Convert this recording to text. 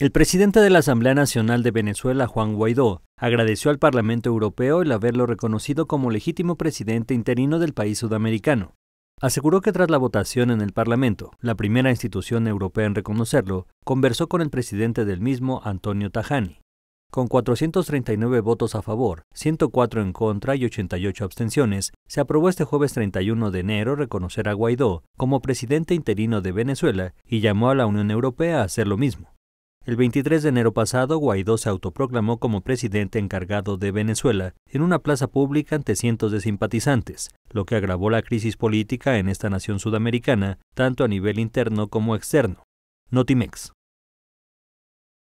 El presidente de la Asamblea Nacional de Venezuela, Juan Guaidó, agradeció al Parlamento Europeo el haberlo reconocido como legítimo presidente interino del país sudamericano. Aseguró que tras la votación en el Parlamento, la primera institución europea en reconocerlo, conversó con el presidente del mismo, Antonio Tajani. Con 439 votos a favor, 104 en contra y 88 abstenciones, se aprobó este jueves 31 de enero reconocer a Guaidó como presidente interino de Venezuela y llamó a la Unión Europea a hacer lo mismo. El 23 de enero pasado, Guaidó se autoproclamó como presidente encargado de Venezuela en una plaza pública ante cientos de simpatizantes, lo que agravó la crisis política en esta nación sudamericana, tanto a nivel interno como externo. Notimex.